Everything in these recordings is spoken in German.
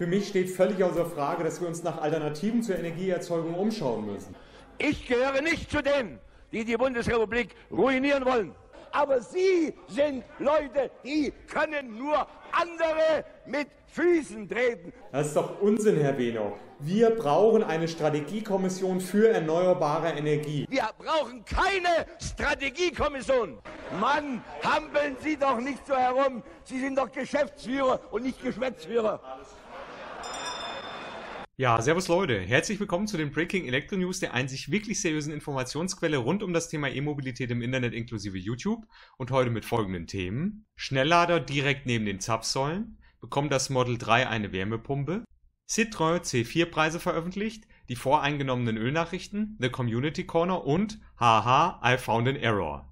Für mich steht völlig außer Frage, dass wir uns nach Alternativen zur Energieerzeugung umschauen müssen. Ich gehöre nicht zu denen, die die Bundesrepublik ruinieren wollen. Aber Sie sind Leute, die können nur andere mit Füßen treten. Das ist doch Unsinn, Herr Beno. Wir brauchen eine Strategiekommission für erneuerbare Energie. Wir brauchen keine Strategiekommission. Mann, hampeln Sie doch nicht so herum. Sie sind doch Geschäftsführer und nicht Geschwätzführer. Ja, servus Leute. Herzlich willkommen zu den Breaking Electro News, der einzig wirklich seriösen Informationsquelle rund um das Thema E-Mobilität im Internet inklusive YouTube und heute mit folgenden Themen. Schnelllader direkt neben den Zapfsäulen, bekommt das Model 3 eine Wärmepumpe, Citroën C4 Preise veröffentlicht, die voreingenommenen Ölnachrichten, The Community Corner und haha, I found an error.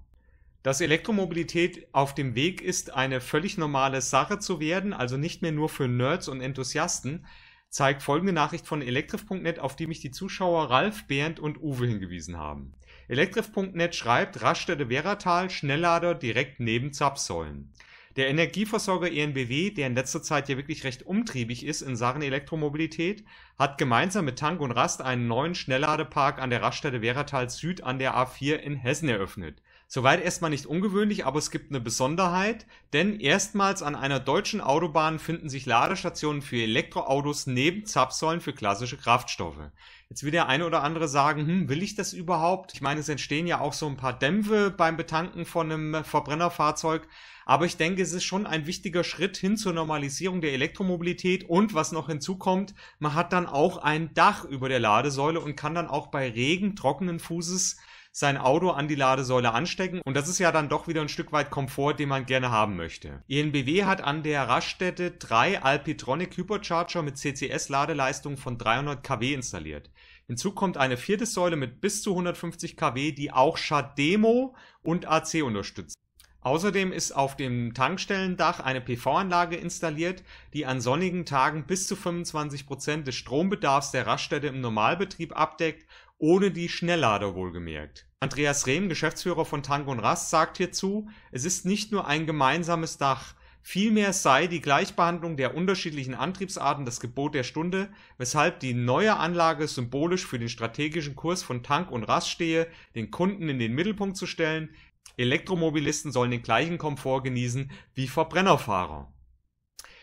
Dass Elektromobilität auf dem Weg ist, eine völlig normale Sache zu werden, also nicht mehr nur für Nerds und Enthusiasten, zeigt folgende Nachricht von elektrif.net, auf die mich die Zuschauer Ralf, Bernd und Uwe hingewiesen haben. Elektrif.net schreibt Raststätte Werratal, Schnelllader direkt neben Zapfsäulen. Der Energieversorger ENBW, der in letzter Zeit ja wirklich recht umtriebig ist in Sachen Elektromobilität, hat gemeinsam mit Tank und Rast einen neuen Schnellladepark an der Raststätte Werratal Süd an der A4 in Hessen eröffnet. Soweit erstmal nicht ungewöhnlich, aber es gibt eine Besonderheit, denn erstmals an einer deutschen Autobahn finden sich Ladestationen für Elektroautos neben Zapfsäulen für klassische Kraftstoffe. Jetzt wird der eine oder andere sagen, hm, will ich das überhaupt? Ich meine, es entstehen ja auch so ein paar Dämpfe beim Betanken von einem Verbrennerfahrzeug. Aber ich denke, es ist schon ein wichtiger Schritt hin zur Normalisierung der Elektromobilität. Und was noch hinzukommt, man hat dann auch ein Dach über der Ladesäule und kann dann auch bei Regen trockenen Fußes sein Auto an die Ladesäule anstecken und das ist ja dann doch wieder ein Stück weit Komfort, den man gerne haben möchte. ENBW hat an der Raststätte drei Alpitronic Hypercharger mit CCS-Ladeleistung von 300 kW installiert. Hinzu kommt eine vierte Säule mit bis zu 150 kW, die auch Schademo und AC unterstützt. Außerdem ist auf dem Tankstellendach eine PV-Anlage installiert, die an sonnigen Tagen bis zu 25% Prozent des Strombedarfs der Raststätte im Normalbetrieb abdeckt, ohne die Schnelllader wohlgemerkt. Andreas Rehm, Geschäftsführer von Tango und Rast, sagt hierzu, es ist nicht nur ein gemeinsames Dach, Vielmehr sei die Gleichbehandlung der unterschiedlichen Antriebsarten das Gebot der Stunde, weshalb die neue Anlage symbolisch für den strategischen Kurs von Tank und Rast stehe, den Kunden in den Mittelpunkt zu stellen. Elektromobilisten sollen den gleichen Komfort genießen wie Verbrennerfahrer.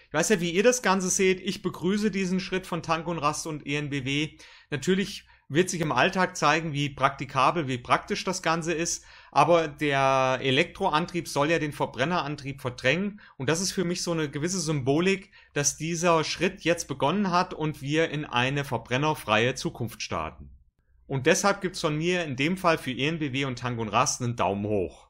Ich weiß ja, wie ihr das Ganze seht. Ich begrüße diesen Schritt von Tank und Rast und ENBW. Natürlich wird sich im Alltag zeigen, wie praktikabel, wie praktisch das Ganze ist. Aber der Elektroantrieb soll ja den Verbrennerantrieb verdrängen. Und das ist für mich so eine gewisse Symbolik, dass dieser Schritt jetzt begonnen hat und wir in eine verbrennerfreie Zukunft starten. Und deshalb gibt's von mir in dem Fall für ENBW und Tango und Rast einen Daumen hoch.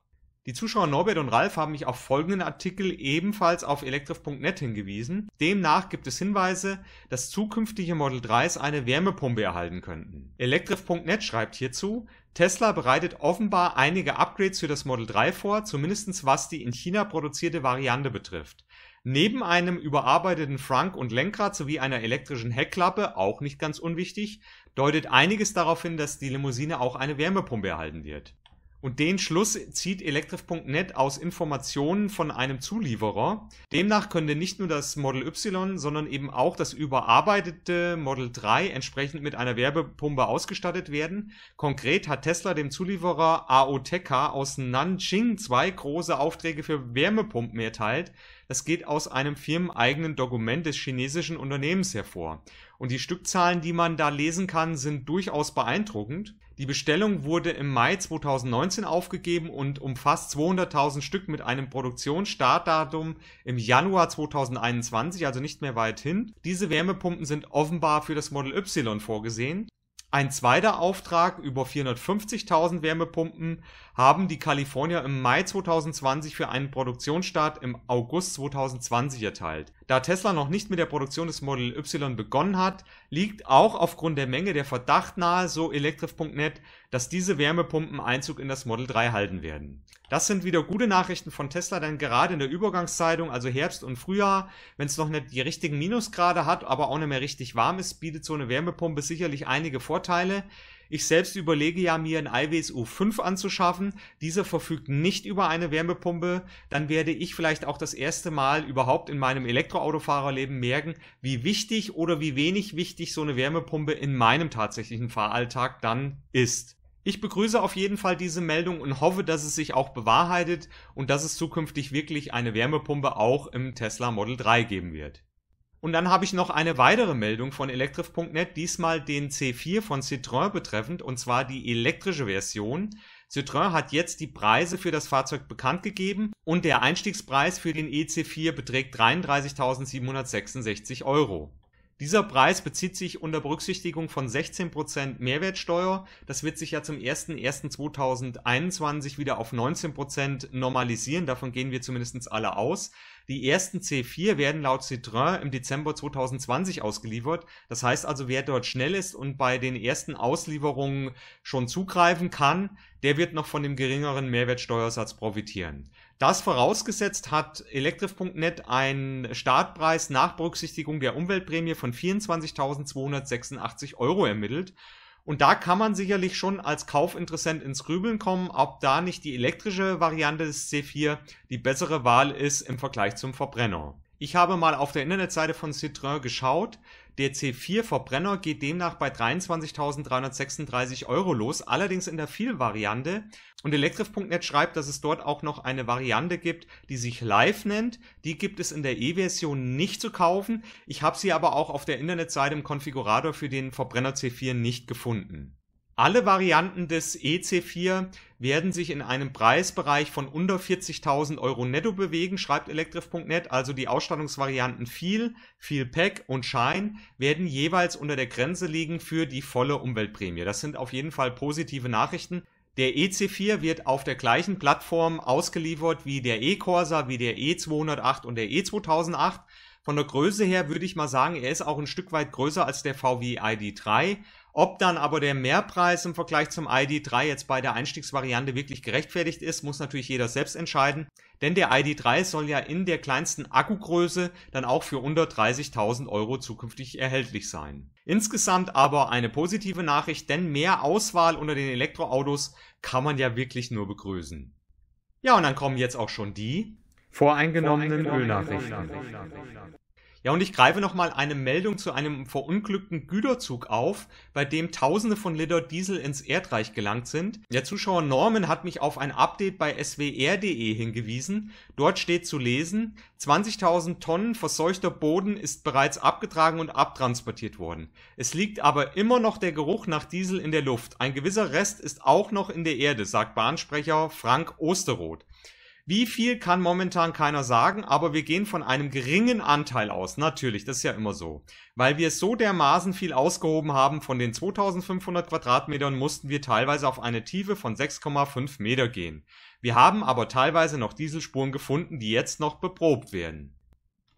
Die Zuschauer Norbert und Ralf haben mich auf folgenden Artikel ebenfalls auf elektrif.net hingewiesen. Demnach gibt es Hinweise, dass zukünftige Model 3s eine Wärmepumpe erhalten könnten. Elektrif.net schreibt hierzu, Tesla bereitet offenbar einige Upgrades für das Model 3 vor, zumindest was die in China produzierte Variante betrifft. Neben einem überarbeiteten Frank- und Lenkrad sowie einer elektrischen Heckklappe, auch nicht ganz unwichtig, deutet einiges darauf hin, dass die Limousine auch eine Wärmepumpe erhalten wird. Und den Schluss zieht Electrif.net aus Informationen von einem Zulieferer. Demnach könnte nicht nur das Model Y, sondern eben auch das überarbeitete Model 3 entsprechend mit einer Werbepumpe ausgestattet werden. Konkret hat Tesla dem Zulieferer AOTECA aus Nanjing zwei große Aufträge für Wärmepumpen erteilt. Das geht aus einem firmeneigenen Dokument des chinesischen Unternehmens hervor und die Stückzahlen, die man da lesen kann, sind durchaus beeindruckend. Die Bestellung wurde im Mai 2019 aufgegeben und umfasst 200.000 Stück mit einem Produktionsstartdatum im Januar 2021, also nicht mehr weit hin. Diese Wärmepumpen sind offenbar für das Model Y vorgesehen. Ein zweiter Auftrag über 450.000 Wärmepumpen haben die Kalifornier im Mai 2020 für einen Produktionsstart im August 2020 erteilt. Da Tesla noch nicht mit der Produktion des Model Y begonnen hat, liegt auch aufgrund der Menge der Verdacht nahe, so elektrif.net, dass diese Wärmepumpen Einzug in das Model 3 halten werden. Das sind wieder gute Nachrichten von Tesla, denn gerade in der Übergangszeitung, also Herbst und Frühjahr, wenn es noch nicht die richtigen Minusgrade hat, aber auch nicht mehr richtig warm ist, bietet so eine Wärmepumpe sicherlich einige Vorteile. Ich selbst überlege ja, mir ein IWS U5 anzuschaffen. Dieser verfügt nicht über eine Wärmepumpe. Dann werde ich vielleicht auch das erste Mal überhaupt in meinem Elektroautofahrerleben merken, wie wichtig oder wie wenig wichtig so eine Wärmepumpe in meinem tatsächlichen Fahralltag dann ist. Ich begrüße auf jeden Fall diese Meldung und hoffe, dass es sich auch bewahrheitet und dass es zukünftig wirklich eine Wärmepumpe auch im Tesla Model 3 geben wird. Und dann habe ich noch eine weitere Meldung von elektrif.net, diesmal den C4 von Citroën betreffend, und zwar die elektrische Version. Citroën hat jetzt die Preise für das Fahrzeug bekannt gegeben und der Einstiegspreis für den EC4 beträgt 33.766 Euro. Dieser Preis bezieht sich unter Berücksichtigung von 16% Mehrwertsteuer. Das wird sich ja zum 01.01.2021 wieder auf 19% normalisieren. Davon gehen wir zumindest alle aus. Die ersten C4 werden laut Citroën im Dezember 2020 ausgeliefert. Das heißt also, wer dort schnell ist und bei den ersten Auslieferungen schon zugreifen kann, der wird noch von dem geringeren Mehrwertsteuersatz profitieren. Das vorausgesetzt hat elektrif.net einen Startpreis nach Berücksichtigung der Umweltprämie von 24.286 Euro ermittelt. Und da kann man sicherlich schon als Kaufinteressent ins Grübeln kommen, ob da nicht die elektrische Variante des C4 die bessere Wahl ist im Vergleich zum Verbrenner. Ich habe mal auf der Internetseite von Citroën geschaut. Der C4-Verbrenner geht demnach bei 23.336 Euro los, allerdings in der Viel-Variante. Und Elektrif.net schreibt, dass es dort auch noch eine Variante gibt, die sich Live nennt. Die gibt es in der E-Version nicht zu kaufen. Ich habe sie aber auch auf der Internetseite im Konfigurator für den Verbrenner C4 nicht gefunden. Alle Varianten des EC4 werden sich in einem Preisbereich von unter 40.000 Euro netto bewegen, schreibt elektrif.net. Also die Ausstattungsvarianten viel, viel Pack und Schein werden jeweils unter der Grenze liegen für die volle Umweltprämie. Das sind auf jeden Fall positive Nachrichten. Der EC4 wird auf der gleichen Plattform ausgeliefert wie der E-Corsa, wie der E208 und der E2008. Von der Größe her würde ich mal sagen, er ist auch ein Stück weit größer als der VW ID3 ob dann aber der Mehrpreis im Vergleich zum ID3 jetzt bei der Einstiegsvariante wirklich gerechtfertigt ist, muss natürlich jeder selbst entscheiden, denn der ID3 soll ja in der kleinsten Akkugröße dann auch für unter 30.000 Euro zukünftig erhältlich sein. Insgesamt aber eine positive Nachricht, denn mehr Auswahl unter den Elektroautos kann man ja wirklich nur begrüßen. Ja, und dann kommen jetzt auch schon die voreingenommenen, voreingenommenen Ölnachrichten. Ölnachrichten. Ja, und ich greife nochmal eine Meldung zu einem verunglückten Güterzug auf, bei dem Tausende von Liter Diesel ins Erdreich gelangt sind. Der Zuschauer Norman hat mich auf ein Update bei swr.de hingewiesen. Dort steht zu lesen, 20.000 Tonnen verseuchter Boden ist bereits abgetragen und abtransportiert worden. Es liegt aber immer noch der Geruch nach Diesel in der Luft. Ein gewisser Rest ist auch noch in der Erde, sagt Bahnsprecher Frank Osteroth. Wie viel kann momentan keiner sagen, aber wir gehen von einem geringen Anteil aus. Natürlich, das ist ja immer so. Weil wir so dermaßen viel ausgehoben haben, von den 2500 Quadratmetern mussten wir teilweise auf eine Tiefe von 6,5 Meter gehen. Wir haben aber teilweise noch Dieselspuren gefunden, die jetzt noch beprobt werden.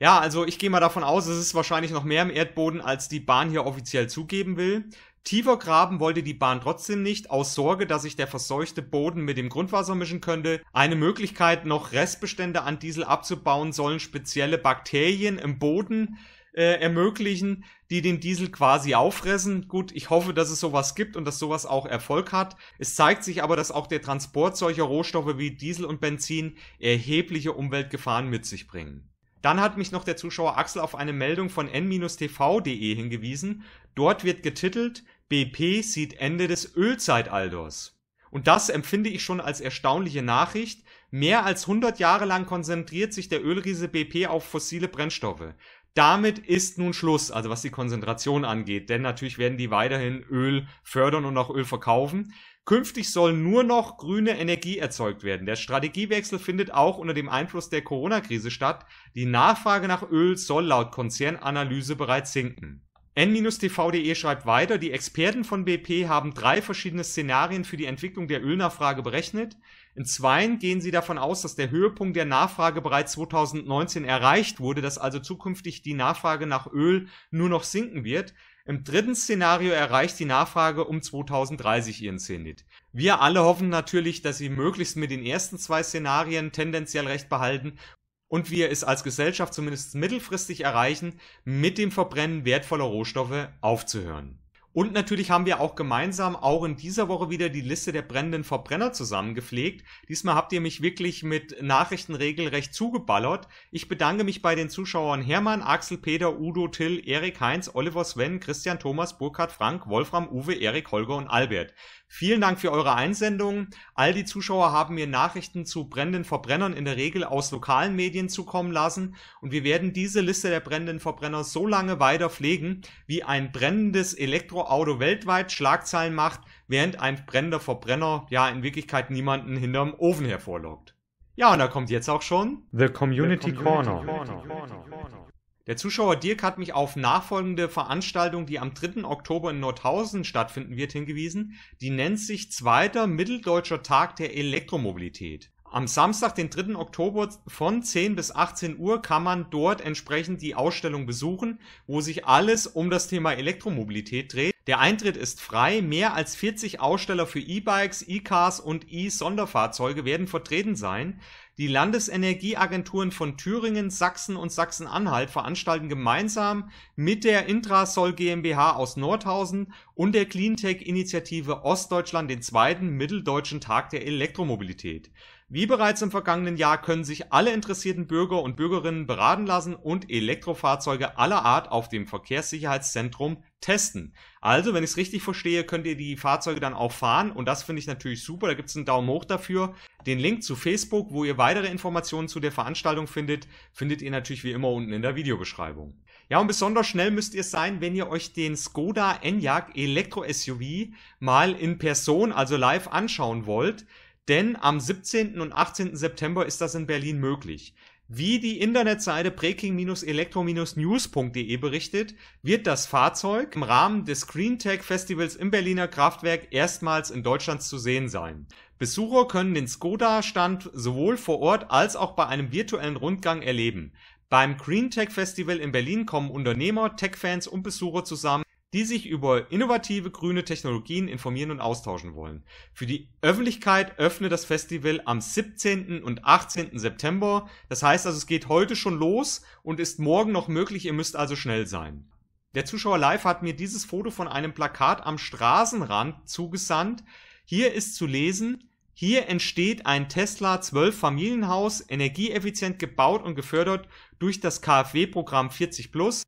Ja, also ich gehe mal davon aus, es ist wahrscheinlich noch mehr im Erdboden, als die Bahn hier offiziell zugeben will. Tiefer graben wollte die Bahn trotzdem nicht, aus Sorge, dass sich der verseuchte Boden mit dem Grundwasser mischen könnte. Eine Möglichkeit, noch Restbestände an Diesel abzubauen, sollen spezielle Bakterien im Boden äh, ermöglichen, die den Diesel quasi auffressen. Gut, ich hoffe, dass es sowas gibt und dass sowas auch Erfolg hat. Es zeigt sich aber, dass auch der Transport solcher Rohstoffe wie Diesel und Benzin erhebliche Umweltgefahren mit sich bringen. Dann hat mich noch der Zuschauer Axel auf eine Meldung von n-tv.de hingewiesen. Dort wird getitelt BP sieht Ende des Ölzeitalters. Und das empfinde ich schon als erstaunliche Nachricht. Mehr als 100 Jahre lang konzentriert sich der Ölriese BP auf fossile Brennstoffe. Damit ist nun Schluss, also was die Konzentration angeht, denn natürlich werden die weiterhin Öl fördern und auch Öl verkaufen. Künftig soll nur noch grüne Energie erzeugt werden. Der Strategiewechsel findet auch unter dem Einfluss der Corona-Krise statt. Die Nachfrage nach Öl soll laut Konzernanalyse bereits sinken. N-TV.de schreibt weiter, die Experten von BP haben drei verschiedene Szenarien für die Entwicklung der Ölnachfrage berechnet. In zweien gehen sie davon aus, dass der Höhepunkt der Nachfrage bereits 2019 erreicht wurde, dass also zukünftig die Nachfrage nach Öl nur noch sinken wird. Im dritten Szenario erreicht die Nachfrage um 2030 ihren Zenit. Wir alle hoffen natürlich, dass sie möglichst mit den ersten zwei Szenarien tendenziell recht behalten und wir es als Gesellschaft zumindest mittelfristig erreichen, mit dem Verbrennen wertvoller Rohstoffe aufzuhören. Und natürlich haben wir auch gemeinsam auch in dieser Woche wieder die Liste der brennenden Verbrenner zusammengepflegt. Diesmal habt ihr mich wirklich mit Nachrichten regelrecht zugeballert. Ich bedanke mich bei den Zuschauern Hermann, Axel, Peter, Udo, Till, Erik, Heinz, Oliver, Sven, Christian, Thomas, Burkhard, Frank, Wolfram, Uwe, Erik, Holger und Albert. Vielen Dank für eure Einsendungen. All die Zuschauer haben mir Nachrichten zu brennenden Verbrennern in der Regel aus lokalen Medien zukommen lassen und wir werden diese Liste der brennenden Verbrenner so lange weiter pflegen, wie ein brennendes Elektro Auto weltweit Schlagzeilen macht, während ein brennender Verbrenner ja in Wirklichkeit niemanden hinterm Ofen hervorlockt. Ja, und da kommt jetzt auch schon The Community, The Community Corner. Corner. Der Zuschauer Dirk hat mich auf nachfolgende Veranstaltung, die am 3. Oktober in Nordhausen stattfinden wird, hingewiesen. Die nennt sich Zweiter Mitteldeutscher Tag der Elektromobilität. Am Samstag, den 3. Oktober von 10 bis 18 Uhr kann man dort entsprechend die Ausstellung besuchen, wo sich alles um das Thema Elektromobilität dreht. Der Eintritt ist frei. Mehr als 40 Aussteller für E-Bikes, E-Cars und E-Sonderfahrzeuge werden vertreten sein. Die Landesenergieagenturen von Thüringen, Sachsen und Sachsen-Anhalt veranstalten gemeinsam mit der Intrasol GmbH aus Nordhausen und der Cleantech-Initiative Ostdeutschland den zweiten mitteldeutschen Tag der Elektromobilität. Wie bereits im vergangenen Jahr können sich alle interessierten Bürger und Bürgerinnen beraten lassen und Elektrofahrzeuge aller Art auf dem Verkehrssicherheitszentrum testen. Also, wenn ich es richtig verstehe, könnt ihr die Fahrzeuge dann auch fahren und das finde ich natürlich super. Da gibt es einen Daumen hoch dafür. Den Link zu Facebook, wo ihr weitere Informationen zu der Veranstaltung findet, findet ihr natürlich wie immer unten in der Videobeschreibung. Ja, und besonders schnell müsst ihr es sein, wenn ihr euch den Skoda Enyaq Elektro SUV mal in Person, also live anschauen wollt. Denn am 17. und 18. September ist das in Berlin möglich. Wie die Internetseite breaking-elektro-news.de berichtet, wird das Fahrzeug im Rahmen des GreenTech Festivals im Berliner Kraftwerk erstmals in Deutschland zu sehen sein. Besucher können den Skoda-Stand sowohl vor Ort als auch bei einem virtuellen Rundgang erleben. Beim Green Tech Festival in Berlin kommen Unternehmer, Tech-Fans und Besucher zusammen, die sich über innovative grüne Technologien informieren und austauschen wollen. Für die Öffentlichkeit öffnet das Festival am 17. und 18. September. Das heißt also, es geht heute schon los und ist morgen noch möglich. Ihr müsst also schnell sein. Der Zuschauer live hat mir dieses Foto von einem Plakat am Straßenrand zugesandt. Hier ist zu lesen, hier entsteht ein Tesla 12 Familienhaus, energieeffizient gebaut und gefördert durch das KfW-Programm 40 Plus.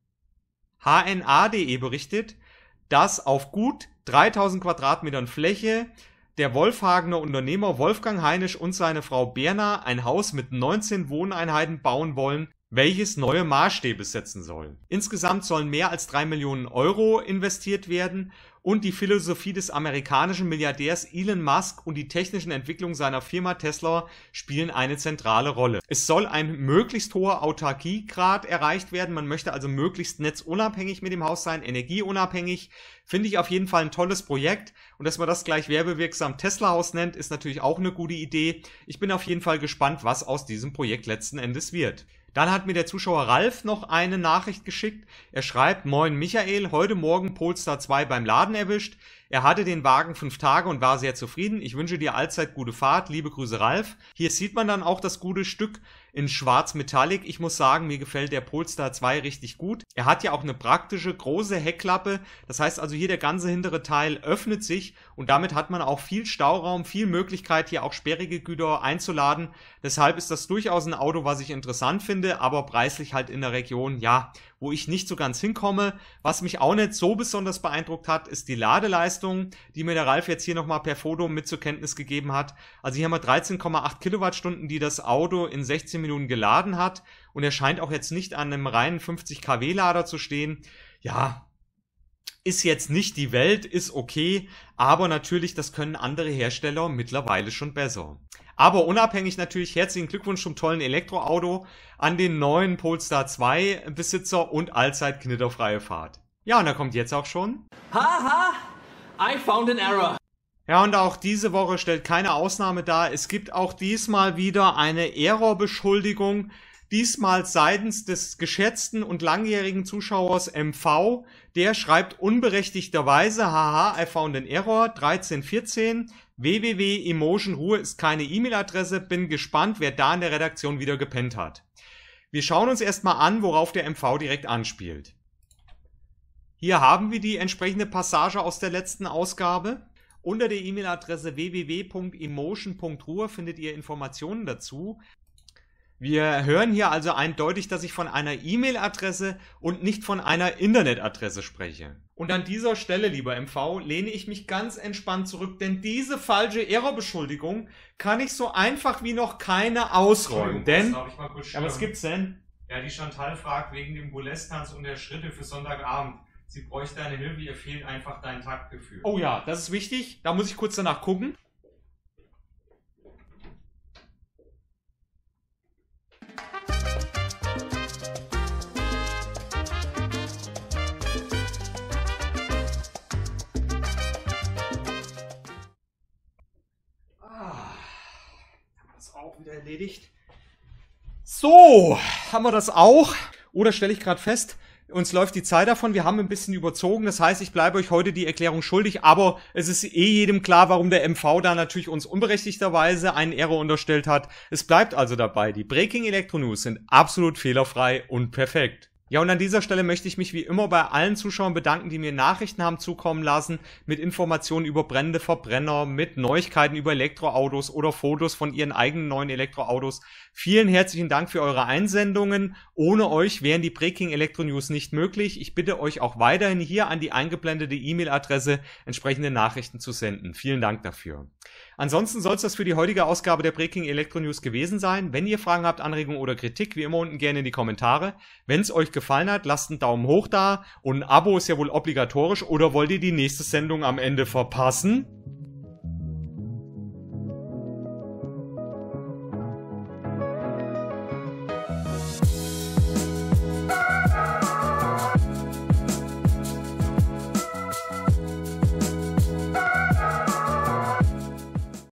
HNA.de berichtet, dass auf gut 3000 Quadratmetern Fläche der Wolfhagener Unternehmer Wolfgang Heinisch und seine Frau Berna ein Haus mit 19 Wohneinheiten bauen wollen, welches neue Maßstäbe setzen soll. Insgesamt sollen mehr als 3 Millionen Euro investiert werden und die Philosophie des amerikanischen Milliardärs Elon Musk und die technischen Entwicklungen seiner Firma Tesla spielen eine zentrale Rolle. Es soll ein möglichst hoher Autarkiegrad erreicht werden. Man möchte also möglichst netzunabhängig mit dem Haus sein, energieunabhängig. Finde ich auf jeden Fall ein tolles Projekt und dass man das gleich werbewirksam Tesla Haus nennt, ist natürlich auch eine gute Idee. Ich bin auf jeden Fall gespannt, was aus diesem Projekt letzten Endes wird. Dann hat mir der Zuschauer Ralf noch eine Nachricht geschickt. Er schreibt, Moin Michael, heute Morgen Polestar 2 beim Laden erwischt. Er hatte den Wagen fünf Tage und war sehr zufrieden. Ich wünsche dir allzeit gute Fahrt. Liebe Grüße Ralf. Hier sieht man dann auch das gute Stück in schwarz metallic. Ich muss sagen, mir gefällt der Polestar 2 richtig gut. Er hat ja auch eine praktische große Heckklappe. Das heißt also hier der ganze hintere Teil öffnet sich und damit hat man auch viel Stauraum, viel Möglichkeit, hier auch sperrige Güter einzuladen. Deshalb ist das durchaus ein Auto, was ich interessant finde, aber preislich halt in der Region, ja, wo ich nicht so ganz hinkomme. Was mich auch nicht so besonders beeindruckt hat, ist die Ladeleistung, die mir der Ralf jetzt hier nochmal per Foto mit zur Kenntnis gegeben hat. Also hier haben wir 13,8 Kilowattstunden, die das Auto in 16 Minuten geladen hat. Und er scheint auch jetzt nicht an einem reinen 50 kW Lader zu stehen. Ja, ist jetzt nicht die Welt, ist okay, aber natürlich, das können andere Hersteller mittlerweile schon besser. Aber unabhängig natürlich, herzlichen Glückwunsch zum tollen Elektroauto an den neuen Polestar 2 Besitzer und allzeit knitterfreie Fahrt. Ja, und da kommt jetzt auch schon. Haha, ha, I found an error. Ja, und auch diese Woche stellt keine Ausnahme dar. Es gibt auch diesmal wieder eine Error-Beschuldigung diesmal seitens des geschätzten und langjährigen Zuschauers MV. Der schreibt unberechtigterweise, haha, I found an error, 1314, www.emotionruhe ist keine E-Mail-Adresse, bin gespannt, wer da in der Redaktion wieder gepennt hat. Wir schauen uns erstmal an, worauf der MV direkt anspielt. Hier haben wir die entsprechende Passage aus der letzten Ausgabe. Unter der E-Mail-Adresse www.emotion.ruhe findet ihr Informationen dazu. Wir hören hier also eindeutig, dass ich von einer E-Mail-Adresse und nicht von einer Internetadresse spreche. Und an dieser Stelle, lieber MV, lehne ich mich ganz entspannt zurück, denn diese falsche Errorbeschuldigung kann ich so einfach wie noch keine ausräumen. Denn, ja, was gibt's denn? Ja, die Chantal fragt wegen dem boulez und der Schritte für Sonntagabend. Sie bräuchte deine Hilfe, ihr fehlt einfach dein Taktgefühl. Oh ja, das ist wichtig. Da muss ich kurz danach gucken. auch wieder erledigt. So, haben wir das auch? Oder stelle ich gerade fest, uns läuft die Zeit davon, wir haben ein bisschen überzogen, das heißt, ich bleibe euch heute die Erklärung schuldig, aber es ist eh jedem klar, warum der MV da natürlich uns unberechtigterweise einen Error unterstellt hat. Es bleibt also dabei, die Breaking Electro News sind absolut fehlerfrei und perfekt. Ja, und an dieser Stelle möchte ich mich wie immer bei allen Zuschauern bedanken, die mir Nachrichten haben zukommen lassen mit Informationen über brennende Verbrenner, mit Neuigkeiten über Elektroautos oder Fotos von ihren eigenen neuen Elektroautos. Vielen herzlichen Dank für eure Einsendungen. Ohne euch wären die Breaking Electro News nicht möglich. Ich bitte euch auch weiterhin hier an die eingeblendete E-Mail-Adresse entsprechende Nachrichten zu senden. Vielen Dank dafür. Ansonsten soll es das für die heutige Ausgabe der Breaking Electro News gewesen sein. Wenn ihr Fragen habt, Anregungen oder Kritik, wie immer unten gerne in die Kommentare. Wenn es euch gefallen hat, lasst einen Daumen hoch da und ein Abo ist ja wohl obligatorisch oder wollt ihr die nächste Sendung am Ende verpassen?